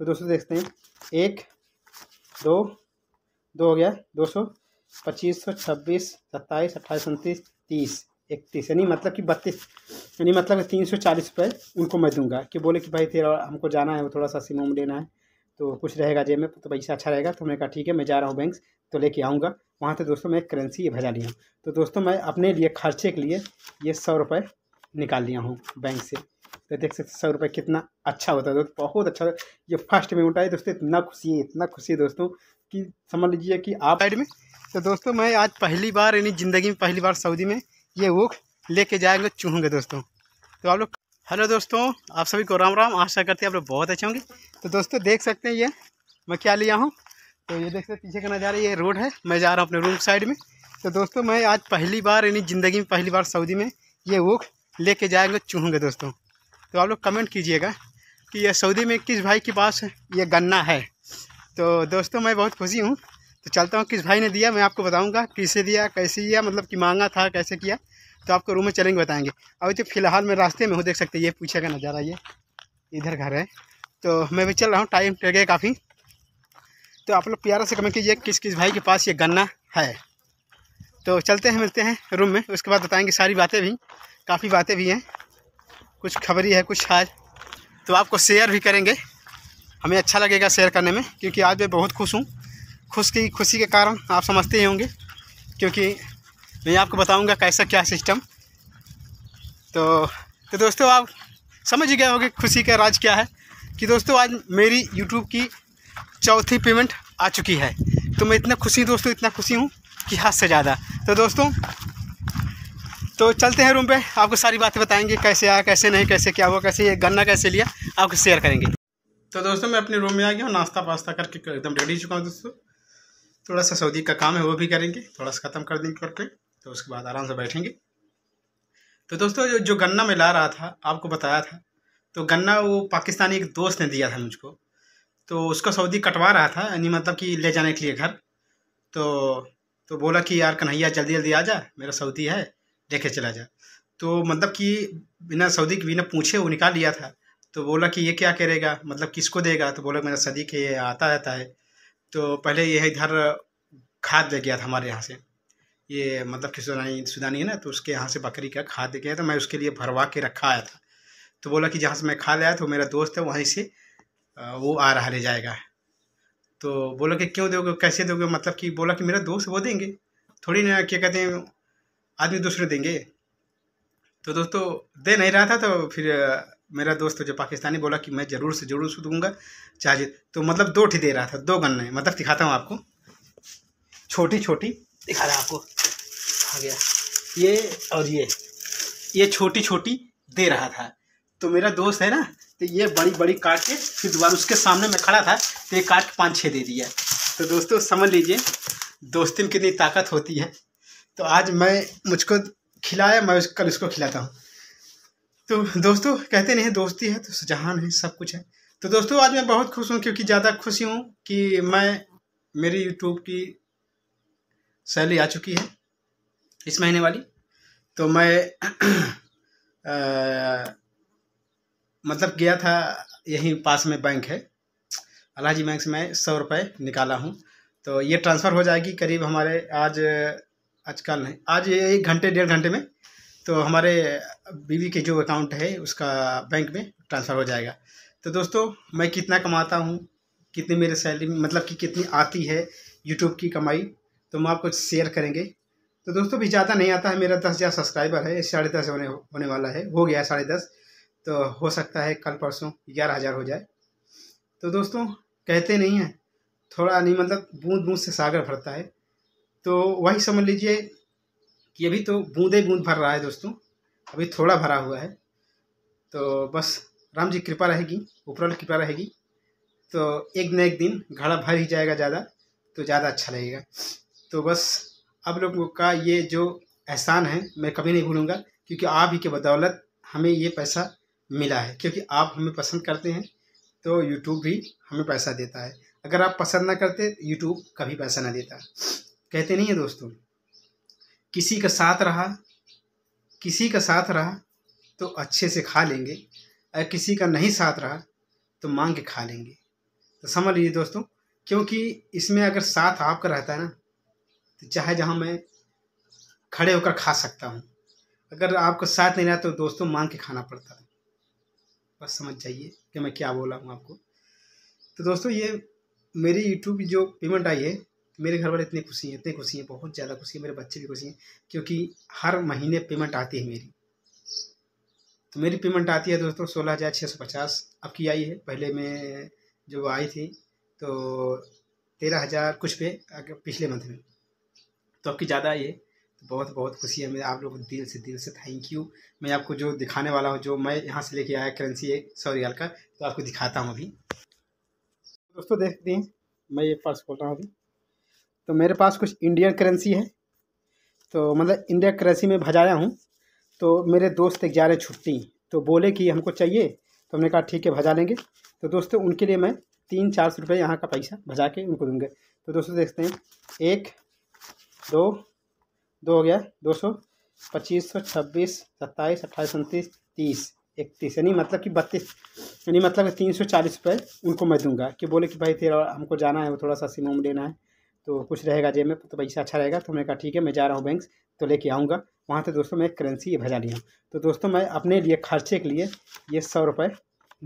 तो दोस्तों देखते हैं एक दो दो हो गया दो सौ पच्चीस सौ छब्बीस सत्ताईस अट्ठाईस उनतीस तीस इकतीस यानी मतलब कि बत्तीस यानी मतलब तीन सौ चालीस रुपये उनको मैं दूंगा कि बोले कि भाई तेरा हमको जाना है वो थोड़ा सा सिमोम लेना है तो कुछ रहेगा जेब में तो पैसा अच्छा रहेगा तो मैंने कहा ठीक है मैं जा रहा हूँ बैंक तो लेके आऊँगा वहाँ से दोस्तों मैं करेंसी ये भेजा लिया हूँ तो दोस्तों मैं अपने लिए खर्चे के लिए ये सौ रुपये निकाल लिया हूँ बैंक से तो देख सकते सौ रुपये कितना अच्छा होता है दोस्तों बहुत अच्छा होता ये फर्स्ट में उठाए दोस्तों इतना खुशी है इतना खुशी है दोस्तों कि समझ लीजिए कि आप साइड में तो दोस्तों मैं आज पहली बार यानी ज़िंदगी में पहली बार सऊदी में ये ऊख लेके जाएंगे चूहेंगे दोस्तों तो आप लोग हेलो दोस्तों आप सभी को राम राम आशा करते हैं आप लोग बहुत अच्छे होंगे तो दोस्तों देख सकते हैं ये मैं क्या लिया हूँ तो ये देख सकते पीछे का नज़ारा ये रोड है मैं जा रहा हूँ अपने रूम साइड में तो दोस्तों मैं आज पहली बार यानी ज़िंदगी में पहली बार सऊदी में ये ऊख लेके जाएंगे चूहेंगे दोस्तों तो आप लोग कमेंट कीजिएगा कि यह सऊदी में किस भाई के पास ये गन्ना है तो दोस्तों मैं बहुत खुशी हूँ तो चलता हूँ किस भाई ने दिया मैं आपको बताऊँगा किसे दिया कैसे दिया मतलब कि मांगा था कैसे किया तो आपको रूम में चलेंगे बताएँगे अभी तो फिलहाल मैं रास्ते में हूँ देख सकते ये पीछे का नज़ारा ये इधर घर है तो मैं भी चल रहा हूँ टाइम गए काफ़ी तो आप लोग प्यारा से कमेंट कीजिए किस किस भाई के पास ये गन्ना है तो चलते हैं मिलते हैं रूम में उसके बाद बताएंगे सारी बातें भी काफ़ी बातें भी हैं कुछ खबरी है कुछ आज तो आपको शेयर भी करेंगे हमें अच्छा लगेगा शेयर करने में क्योंकि आज मैं बहुत खुश हूँ खुश की खुशी के कारण आप समझते ही होंगे क्योंकि मैं आपको बताऊंगा कैसा क्या सिस्टम तो तो दोस्तों आप समझ ही गए होंगे खुशी का राज क्या है कि दोस्तों आज मेरी यूट्यूब की चौथी पेमेंट आ चुकी है तो मैं इतना खुशी दोस्तों इतना खुशी हूँ कि हाथ से ज़्यादा तो दोस्तों तो चलते हैं रूम पे आपको सारी बातें बताएंगे कैसे आया कैसे नहीं कैसे क्या हुआ कैसे ये गन्ना कैसे लिया आपको शेयर करेंगे तो दोस्तों मैं अपने रूम में आ गया हूँ नाश्ता पास्ता करके एकदम रेडी चुका हूँ दोस्तों थोड़ा सा सऊदी का काम है वो भी करेंगे थोड़ा सा ख़त्म कर देंगे करके तो उसके बाद आराम से बैठेंगे तो दोस्तों जो जो गन्ना मैं ला रहा था आपको बताया था तो गन्ना वो पाकिस्तानी एक दोस्त ने दिया था मुझको तो उसका सऊदी कटवा रहा था यानी मतलब कि ले जाने के लिए घर तो तो बोला कि यार कन्हैया जल्दी जल्दी आ जा मेरा सऊदी है लेके चला जा तो मतलब कि बिना सऊदी के बिना पूछे वो निकाल लिया था तो बोला कि ये क्या करेगा मतलब किसको देगा तो बोला मेरा सदी के ये आता रहता है तो पहले ये इधर खाद ले गया था हमारे यहाँ से ये मतलब कि सुदानी सुदानी है ना तो उसके यहाँ से बकरी का खाद ले गया तो मैं उसके लिए भरवा के रखा आया था तो बोला कि जहाँ से मैं खा ले आया तो मेरा दोस्त है वहीं से वो आ रहा ले जाएगा तो बोला कि क्यों दोगे कैसे दोगे मतलब कि बोला कि मेरा दोस्त वो देंगे थोड़ी ना क्या कहते हैं आदमी दूसरे देंगे तो दोस्तों दे नहीं रहा था तो फिर मेरा दोस्त जो पाकिस्तानी बोला कि मैं ज़रूर से ज़रूर से दूंगा चाहे तो मतलब दो ठी दे रहा था दो गन्ने मतलब दिखाता हूँ आपको छोटी छोटी दिखा रहा आपको आ गया ये और ये ये छोटी छोटी दे रहा था तो मेरा दोस्त है ना तो ये बड़ी बड़ी काट के फिर दोबारा उसके सामने मैं खड़ा था तो ये काट के पाँच छः दे दिया तो दोस्तों समझ लीजिए दोस्ती में कितनी ताकत होती है तो आज मैं मुझको खिलाया मैं कल उसको खिलाता हूँ तो दोस्तों कहते नहीं दोस्ती है तो जहान है सब कुछ है तो दोस्तों आज मैं बहुत खुश हूँ क्योंकि ज़्यादा खुशी हूँ कि मैं मेरी यूट्यूब की सैलरी आ चुकी है इस महीने वाली तो मैं आ, मतलब गया था यहीं पास में बैंक है अलाजी बैंक से मैं सौ रुपये निकाला हूँ तो ये ट्रांसफ़र हो जाएगी करीब हमारे आज आजकल नहीं आज एक घंटे डेढ़ घंटे में तो हमारे बीवी के जो अकाउंट है उसका बैंक में ट्रांसफ़र हो जाएगा तो दोस्तों मैं कितना कमाता हूँ कितनी मेरे सैलरी मतलब कि कितनी आती है यूट्यूब की कमाई तो हम आपको शेयर करेंगे तो दोस्तों भी ज़्यादा नहीं आता है मेरा दस हज़ार सब्सक्राइबर है साढ़े दस होने होने वाला है हो गया है साढ़े दस तो हो सकता है कल परसों ग्यारह हज़ार हो जाए तो दोस्तों कहते नहीं हैं थोड़ा नहीं मतलब बूंद बूंद से सागर भरता है तो वही समझ लीजिए कि अभी तो बूंदे बूंद भर रहा है दोस्तों अभी थोड़ा भरा हुआ है तो बस राम जी कृपा रहेगी ऊपरवाल कृपा रहेगी तो एक न एक दिन घड़ा भर ही जाएगा ज़्यादा तो ज़्यादा अच्छा लगेगा तो बस आप लोगों का ये जो एहसान है मैं कभी नहीं भूलूँगा क्योंकि आप ही के बदौलत हमें ये पैसा मिला है क्योंकि आप हमें पसंद करते हैं तो यूट्यूब भी हमें पैसा देता है अगर आप पसंद ना करते यूट्यूब कभी पैसा ना देता कहते नहीं है दोस्तों किसी का साथ रहा किसी का साथ रहा तो अच्छे से खा लेंगे अगर किसी का नहीं साथ रहा तो मांग के खा लेंगे तो समझ लीजिए दोस्तों क्योंकि इसमें अगर साथ आपका रहता है ना तो चाहे जहाँ मैं खड़े होकर खा सकता हूँ अगर आपका साथ नहीं रहा तो दोस्तों मांग के खाना पड़ता है बस समझ जाइए कि मैं क्या बोला हूँ आपको तो दोस्तों ये मेरी यूट्यूब जो पेमेंट आई है मेरे घर वाले इतने खुशी हैं इतने खुशी हैं बहुत ज़्यादा खुशी है मेरे बच्चे भी खुशी हैं क्योंकि हर महीने पेमेंट आती है मेरी तो मेरी पेमेंट आती है दोस्तों सोलह हज़ार छः सौ पचास अब की आई है पहले में जो आई थी तो तेरह हज़ार कुछ पे पिछले मंथ में तो अब की ज़्यादा आई है तो बहुत बहुत खुशी है मेरे आप लोग दिल से दिल से थैंक यू मैं आपको जो दिखाने वाला हूँ जो मैं यहाँ से लेके आया करेंसी है सौ रियाल का तो आपको दिखाता हूँ अभी दोस्तों देखते हैं मैं ये पर्स खोल रहा हूँ अभी तो मेरे पास कुछ इंडियन करेंसी है तो मतलब इंडिया करेंसी में भजाया हूँ तो मेरे दोस्त एक जा रहे छुट्टी तो बोले कि हमको चाहिए तो हमने कहा ठीक है भजा लेंगे तो दोस्तों उनके लिए मैं तीन चार सौ रुपये यहाँ का पैसा भजा के उनको दूँगा तो दोस्तों देखते हैं एक दो दो हो गया दो सौ पच्चीस सौ छब्बीस सत्ताईस अट्ठाईस उनतीस तीस इकतीस यानी मतलब कि बत्तीस यानी मतलब तीन सौ चालीस रुपये उनको मैं दूंगा कि बोले कि भाई तेरा हमको जाना है वो थोड़ा सा सिम लेना है तो कुछ रहेगा जेब में तो पैसा अच्छा रहेगा तो मैंने कहा ठीक है मैं जा रहा हूँ बैंक तो लेके आऊँगा वहाँ से दोस्तों मैं एक करेंसी ये भेजा लिया तो दोस्तों मैं अपने लिए खर्चे के लिए ये सौ रुपये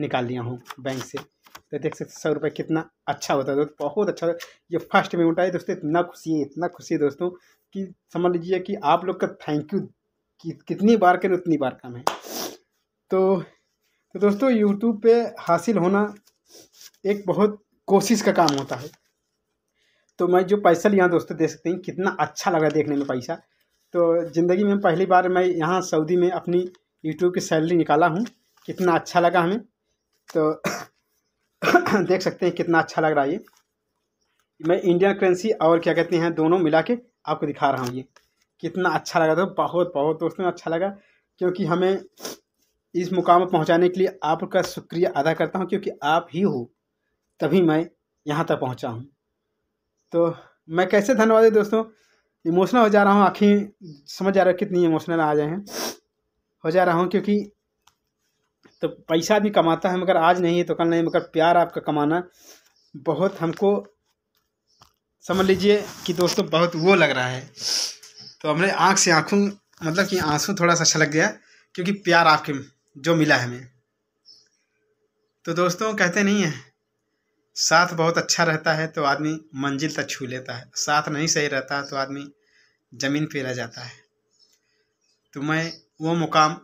निकाल लिया हूँ बैंक से तो देख सकते सौ रुपये कितना अच्छा होता है दोस्तों बहुत अच्छा ये फर्स्ट में उठाए दोस्तों इतना खुशी है इतना खुशी है दोस्तों कि समझ लीजिए कि आप लोग का थैंक यू कि, कितनी बार करें उतनी बार कम है तो तो दोस्तों यूट्यूब पे हासिल होना एक बहुत कोशिश का काम होता है तो मैं जो पैसा लिया दोस्तों देख सकते हैं कितना अच्छा लगा देखने में पैसा तो ज़िंदगी में पहली बार मैं यहाँ सऊदी में अपनी यूट्यूब की सैलरी निकाला हूँ कितना अच्छा लगा हमें तो देख सकते हैं कितना अच्छा लग रहा है ये मैं इंडियन करेंसी और क्या कहते हैं दोनों मिला के आपको दिखा रहा हूँ ये कितना अच्छा लगा था बहुत बहुत दोस्तों अच्छा लगा क्योंकि हमें इस मुकाम पर पहुँचाने के लिए आपका शुक्रिया अदा करता हूँ क्योंकि आप ही हो तभी मैं यहाँ तक पहुँचा हूँ तो मैं कैसे धन्यवाद दोस्तों इमोशनल हो जा रहा हूँ आँखें समझ आ रहा है कितनी इमोशनल आ जाए हैं हो जा रहा हूँ क्योंकि तो पैसा आदमी कमाता है मगर आज नहीं है तो कल नहीं मगर प्यार आपका कमाना बहुत हमको समझ लीजिए कि दोस्तों बहुत वो लग रहा है तो हमने आँख से आँखों मतलब कि आंसू थोड़ा सा छलक गया क्योंकि प्यार आपके जो मिला है हमें तो दोस्तों कहते नहीं हैं साथ बहुत अच्छा रहता है तो आदमी मंजिल तक छू लेता है साथ नहीं सही रहता है तो आदमी ज़मीन पे रह जाता है तो मैं वो मुकाम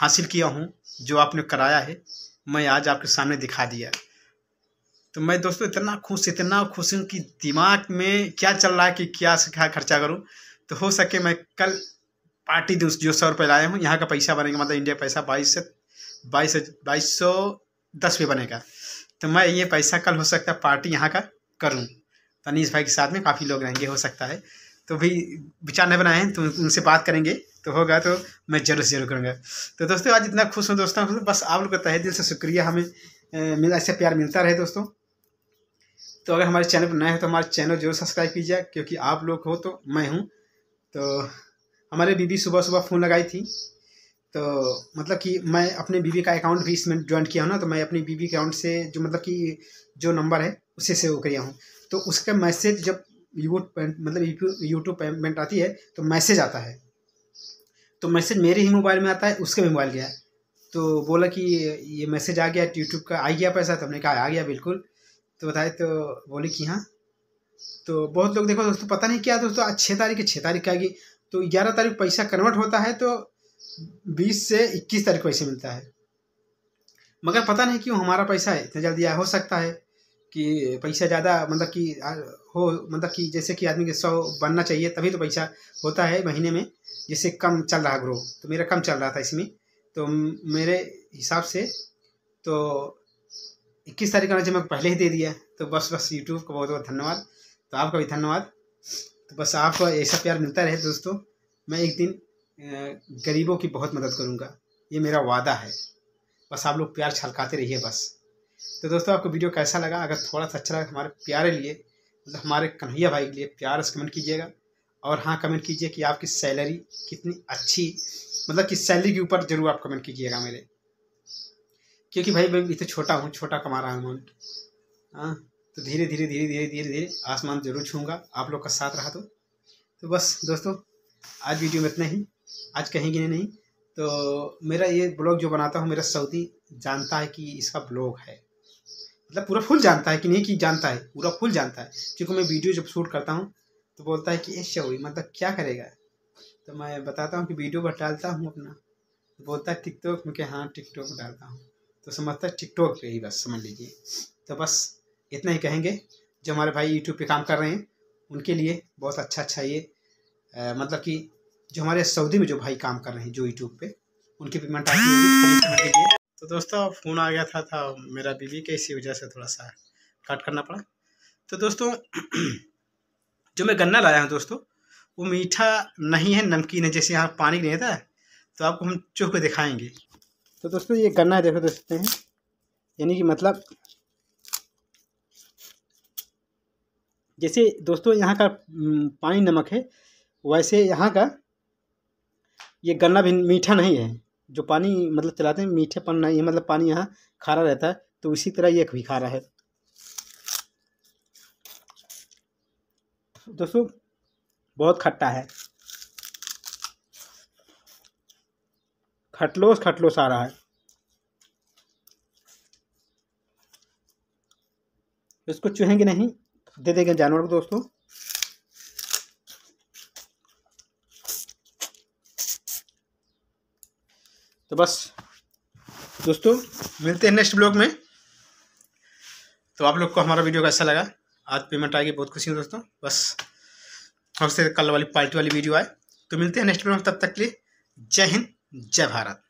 हासिल किया हूँ जो आपने कराया है मैं आज आपके सामने दिखा दिया तो मैं दोस्तों इतना खुश इतना खुश हूँ कि दिमाग में क्या चल रहा है कि क्या क्या खर्चा करूँ तो हो सके मैं कल पार्टी दूँ जो सौ रुपये लाया हूँ यहाँ का पैसा बनेगा मतलब इंडिया पैसा बाईस से बाईस बाईस सौ दस रुपये बनेगा तो मैं ये पैसा कल हो सकता है पार्टी यहाँ का करूँ तनीष भाई के साथ में काफ़ी लोग रहेंगे हो सकता है तो भी विचार नहीं बनाए हैं तो उनसे बात करेंगे तो होगा तो मैं जरूर से जरूर करूँगा तो दोस्तों आज इतना खुश हूँ दोस्तों बस आप लोग का तहे दिल से शुक्रिया हमें मिला ऐसे प्यार मिलता रहे दोस्तों तो अगर हमारे चैनल पर नए हो तो हमारे चैनल जरूर सब्सक्राइब कीजिए क्योंकि आप लोग हो तो मैं हूँ तो हमारे बीबी सुबह सुबह फ़ोन लगाई थी तो मतलब कि मैं अपने बीबी का अकाउंट भी इसमें ज्वाइन किया हूँ ना तो मैं अपनी बीबी के अकाउंट से जो मतलब कि जो नंबर है उससे सेव किया हूँ तो उसका मैसेज जब यूट्यूब मतलब यूट्यूब पेमेंट आती है तो मैसेज आता है तो मैसेज मेरे ही मोबाइल में आता है उसके भी मोबाइल गया तो बोला कि ये मैसेज आ गया यूट्यूब का आ गया पैसा तो हमने कहा आ गया बिल्कुल तो बताए तो बोले कि हाँ तो बहुत लोग देखो दोस्तों पता नहीं क्या दोस्तों आज छः तारीख है छः तारीख आएगी तो ग्यारह तारीख पैसा कन्वर्ट होता है तो बीस से इक्कीस तारीख को ऐसे मिलता है मगर पता नहीं क्यों हमारा पैसा इतना जल्दी आया हो सकता है कि पैसा ज़्यादा मतलब कि हो मतलब कि जैसे कि आदमी के सौ बनना चाहिए तभी तो पैसा होता है महीने में जैसे कम चल रहा ग्रो तो मेरा कम चल रहा था इसमें तो मेरे हिसाब से तो इक्कीस तारीख का मैं पहले ही दे दिया तो बस बस यूट्यूब का बहुत बहुत धन्यवाद तो आपका भी धन्यवाद तो बस आपको ऐसा प्यार मिलता रहे दोस्तों मैं एक दिन गरीबों की बहुत मदद करूँगा ये मेरा वादा है बस आप लोग प्यार छलकाते रहिए बस तो दोस्तों आपको वीडियो कैसा लगा अगर थोड़ा सा अच्छा लगा हमारे प्यारे लिए मतलब हमारे कन्हैया भाई के लिए प्यार से कमेंट कीजिएगा और हाँ कमेंट कीजिए कि आपकी सैलरी कितनी अच्छी मतलब कि सैलरी के ऊपर ज़रूर आप कमेंट कीजिएगा मेरे क्योंकि भाई मैं इतना छोटा हूँ छोटा कमा रहा हूँ अमाउंट हाँ तो धीरे धीरे धीरे धीरे धीरे धीरे आसमान ज़रूर छूँगा आप लोग का साथ रहा तो।, तो बस दोस्तों आज वीडियो में इतना ही आज कहेंगे नहीं तो मेरा ये ब्लॉग जो बनाता हूँ मेरा सऊदी जानता है कि इसका ब्लॉग है मतलब पूरा फुल जानता है कि नहीं कि जानता है पूरा फुल जानता है क्योंकि मैं वीडियो जब शूट करता हूँ तो बोलता है कि ए शौरी मतलब क्या करेगा तो मैं बताता हूँ कि वीडियो पर डालता हूँ अपना तो बोलता है टिकटॉक में कि हाँ टिकटॉक डालता हूँ तो समझता है टिकटॉक पर ही बस समझ लीजिए तो बस इतना ही कहेंगे जो हमारे भाई यूट्यूब पे काम कर रहे हैं उनके लिए बहुत अच्छा अच्छा ये मतलब कि जो हमारे सऊदी में जो भाई काम कर रहे हैं जो यूट्यूब पे उनकी पेमेंट आती होगी तो दोस्तों फ़ोन आ गया था था मेरा बीवी के इसी वजह से थोड़ा सा कट करना पड़ा तो दोस्तों जो मैं गन्ना लाया हूँ दोस्तों वो मीठा नहीं है नमकीन है जैसे यहाँ पानी नहीं रहता है तो आपको हम चुह के दिखाएंगे तो दोस्तों ये गन्ना देखो दोस्त हैं यानी कि मतलब जैसे दोस्तों यहाँ का पानी नमक है वैसे यहाँ का ये गन्ना भी मीठा नहीं है जो पानी मतलब चलाते हैं मीठेपन नहीं है मतलब पानी यहाँ खारा रहता है तो इसी तरह ये भी खारा है दोस्तों बहुत खट्टा है खटलोस खटलोस आ रहा है इसको चूहेंगे नहीं दे देंगे जानवर को दोस्तों तो बस दोस्तों मिलते हैं नेक्स्ट ब्लॉग में तो आप लोग को हमारा वीडियो कैसा लगा आज पेमेंट आएगी बहुत खुशी हूँ दोस्तों बस हमसे कल वाली पार्टी वाली वीडियो आए तो मिलते हैं नेक्स्ट ब्लॉग में तब तक के लिए जय हिंद जय भारत